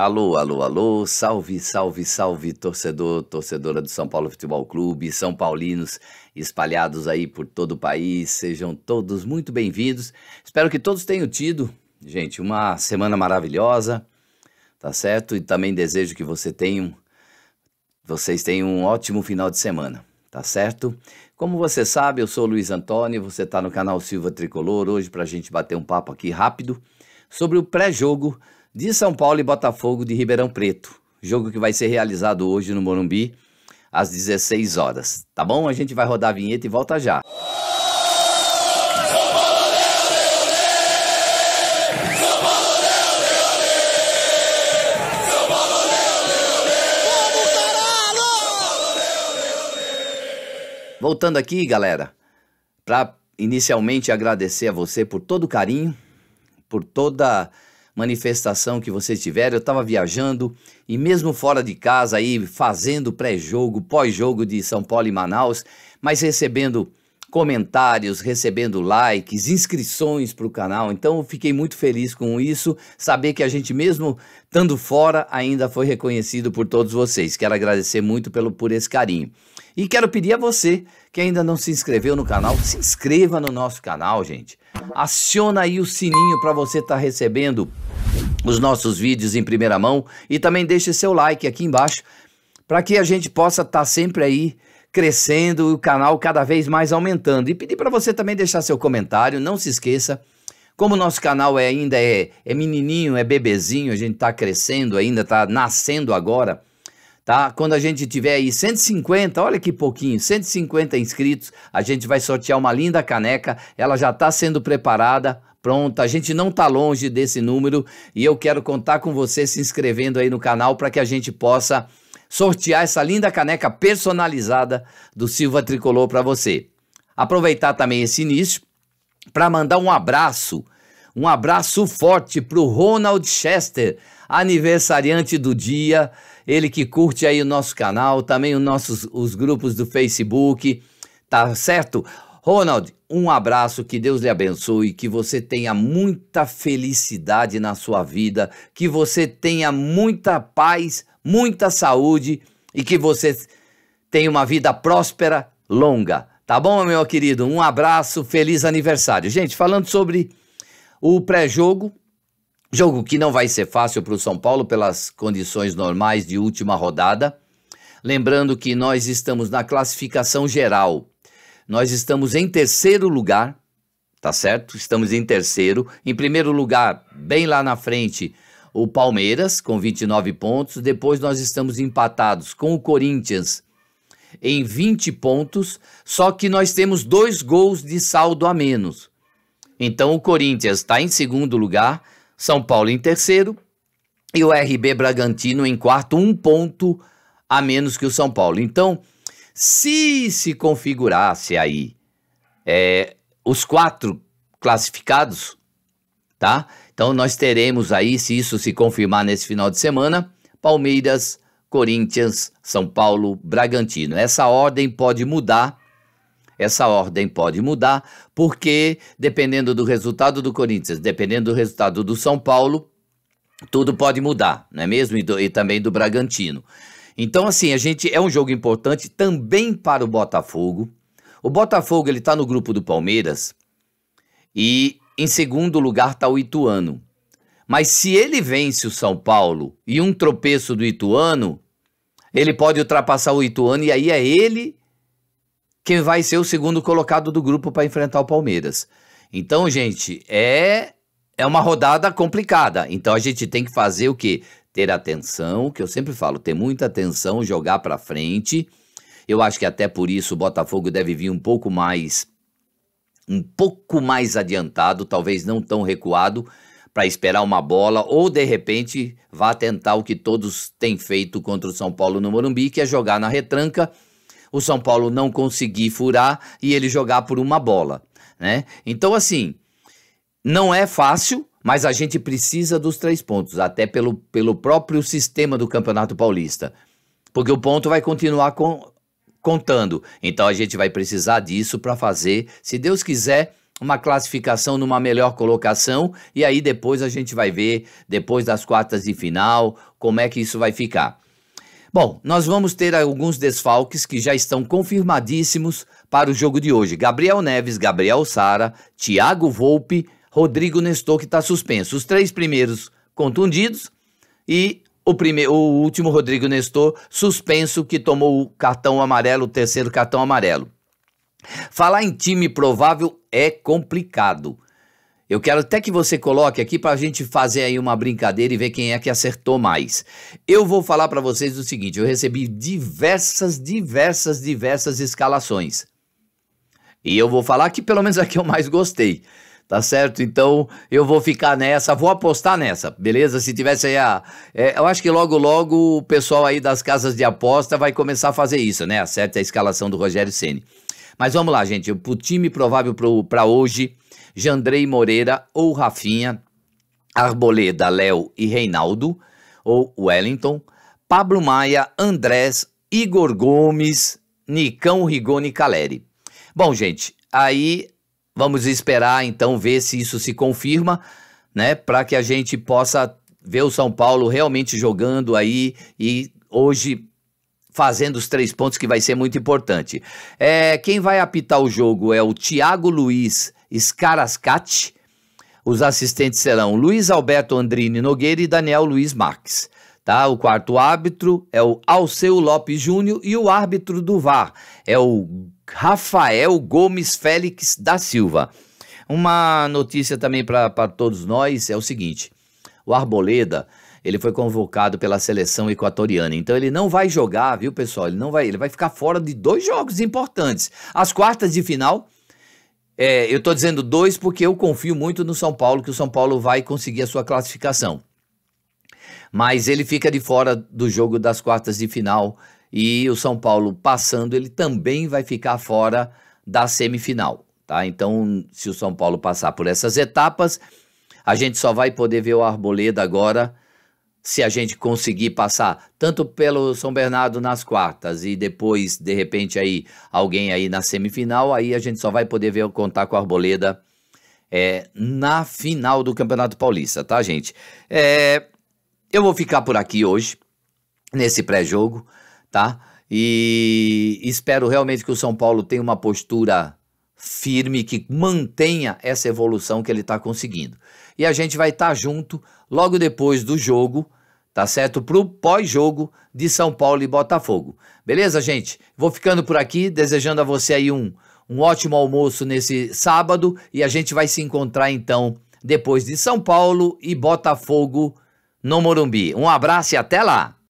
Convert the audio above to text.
Alô, alô, alô, salve, salve, salve, torcedor, torcedora do São Paulo Futebol Clube, São Paulinos espalhados aí por todo o país, sejam todos muito bem-vindos. Espero que todos tenham tido, gente, uma semana maravilhosa, tá certo? E também desejo que você tenha, vocês tenham um ótimo final de semana, tá certo? Como você sabe, eu sou o Luiz Antônio, você está no canal Silva Tricolor hoje para a gente bater um papo aqui rápido sobre o pré-jogo de São Paulo e Botafogo de Ribeirão Preto. Jogo que vai ser realizado hoje no Morumbi, às 16 horas. Tá bom? A gente vai rodar a vinheta e volta já. Voltando aqui, galera, para inicialmente agradecer a você por todo o carinho, por toda manifestação que vocês tiveram. Eu estava viajando e mesmo fora de casa aí fazendo pré-jogo, pós-jogo de São Paulo e Manaus, mas recebendo comentários, recebendo likes, inscrições para o canal. Então, fiquei muito feliz com isso, saber que a gente, mesmo estando fora, ainda foi reconhecido por todos vocês. Quero agradecer muito pelo, por esse carinho. E quero pedir a você que ainda não se inscreveu no canal, se inscreva no nosso canal, gente. Aciona aí o sininho para você estar tá recebendo os nossos vídeos em primeira mão e também deixe seu like aqui embaixo para que a gente possa estar tá sempre aí crescendo, o canal cada vez mais aumentando. E pedir para você também deixar seu comentário, não se esqueça. Como o nosso canal é, ainda é, é menininho, é bebezinho, a gente está crescendo ainda, está nascendo agora, tá? Quando a gente tiver aí 150, olha que pouquinho, 150 inscritos, a gente vai sortear uma linda caneca, ela já está sendo preparada, pronta, a gente não está longe desse número e eu quero contar com você se inscrevendo aí no canal para que a gente possa sortear essa linda caneca personalizada do Silva Tricolor para você. Aproveitar também esse início para mandar um abraço, um abraço forte para o Ronald Chester, aniversariante do dia, ele que curte aí o nosso canal, também os nossos os grupos do Facebook, tá certo? Ronald, um abraço, que Deus lhe abençoe, que você tenha muita felicidade na sua vida, que você tenha muita paz, muita saúde e que você tenha uma vida próspera, longa. Tá bom, meu querido? Um abraço, feliz aniversário. Gente, falando sobre o pré-jogo, jogo que não vai ser fácil para o São Paulo pelas condições normais de última rodada. Lembrando que nós estamos na classificação geral nós estamos em terceiro lugar, tá certo? Estamos em terceiro. Em primeiro lugar, bem lá na frente, o Palmeiras com 29 pontos. Depois nós estamos empatados com o Corinthians em 20 pontos, só que nós temos dois gols de saldo a menos. Então o Corinthians está em segundo lugar, São Paulo em terceiro e o RB Bragantino em quarto, um ponto a menos que o São Paulo. Então, se se configurasse aí é, os quatro classificados, tá? Então nós teremos aí, se isso se confirmar nesse final de semana, Palmeiras, Corinthians, São Paulo, Bragantino. Essa ordem pode mudar. Essa ordem pode mudar, porque dependendo do resultado do Corinthians, dependendo do resultado do São Paulo, tudo pode mudar, não é mesmo? E, do, e também do Bragantino. Então, assim, a gente é um jogo importante também para o Botafogo. O Botafogo ele está no grupo do Palmeiras e em segundo lugar está o Ituano. Mas se ele vence o São Paulo e um tropeço do Ituano, ele pode ultrapassar o Ituano e aí é ele quem vai ser o segundo colocado do grupo para enfrentar o Palmeiras. Então, gente, é é uma rodada complicada. Então a gente tem que fazer o quê? ter atenção, que eu sempre falo, ter muita atenção, jogar para frente. Eu acho que até por isso o Botafogo deve vir um pouco mais um pouco mais adiantado, talvez não tão recuado, para esperar uma bola ou de repente vá tentar o que todos têm feito contra o São Paulo no Morumbi, que é jogar na retranca, o São Paulo não conseguir furar e ele jogar por uma bola, né? Então assim, não é fácil, mas a gente precisa dos três pontos, até pelo, pelo próprio sistema do Campeonato Paulista. Porque o ponto vai continuar com, contando. Então a gente vai precisar disso para fazer, se Deus quiser, uma classificação numa melhor colocação. E aí depois a gente vai ver, depois das quartas de final, como é que isso vai ficar. Bom, nós vamos ter alguns desfalques que já estão confirmadíssimos para o jogo de hoje. Gabriel Neves, Gabriel Sara, Thiago Volpe Rodrigo Nestor, que está suspenso. Os três primeiros contundidos e o, primeiro, o último, Rodrigo Nestor, suspenso, que tomou o cartão amarelo, o terceiro cartão amarelo. Falar em time provável é complicado. Eu quero até que você coloque aqui para a gente fazer aí uma brincadeira e ver quem é que acertou mais. Eu vou falar para vocês o seguinte: eu recebi diversas, diversas, diversas escalações. E eu vou falar que pelo menos a que eu mais gostei tá certo? Então eu vou ficar nessa, vou apostar nessa, beleza? Se tivesse aí a. É, eu acho que logo, logo o pessoal aí das casas de aposta vai começar a fazer isso, né? Acerta a escalação do Rogério Ceni. Mas vamos lá, gente. O time provável para hoje: Jandrei Moreira ou Rafinha, Arboleda, Léo e Reinaldo, ou Wellington, Pablo Maia, Andrés, Igor Gomes, Nicão Rigoni Caleri. Bom, gente, aí Vamos esperar então ver se isso se confirma, né? Para que a gente possa ver o São Paulo realmente jogando aí e hoje fazendo os três pontos que vai ser muito importante. É, quem vai apitar o jogo é o Thiago Luiz Scarascati. Os assistentes serão Luiz Alberto Andrini Nogueira e Daniel Luiz Marques. Tá? O quarto árbitro é o Alceu Lopes Júnior e o árbitro do VAR é o Rafael Gomes Félix da Silva. Uma notícia também para todos nós é o seguinte: o Arboleda ele foi convocado pela seleção equatoriana. Então ele não vai jogar, viu, pessoal? Ele não vai, ele vai ficar fora de dois jogos importantes. As quartas de final, é, eu estou dizendo dois porque eu confio muito no São Paulo que o São Paulo vai conseguir a sua classificação. Mas ele fica de fora do jogo das quartas de final e o São Paulo passando, ele também vai ficar fora da semifinal, tá? Então, se o São Paulo passar por essas etapas, a gente só vai poder ver o Arboleda agora se a gente conseguir passar tanto pelo São Bernardo nas quartas e depois, de repente, aí alguém aí na semifinal, aí a gente só vai poder ver contar com o Arboleda é, na final do Campeonato Paulista, tá, gente? É, eu vou ficar por aqui hoje, nesse pré-jogo tá? E espero realmente que o São Paulo tenha uma postura firme que mantenha essa evolução que ele está conseguindo. E a gente vai estar tá junto logo depois do jogo, tá certo? Para o pós-jogo de São Paulo e Botafogo. Beleza, gente? Vou ficando por aqui, desejando a você aí um, um ótimo almoço nesse sábado e a gente vai se encontrar então depois de São Paulo e Botafogo no Morumbi. Um abraço e até lá!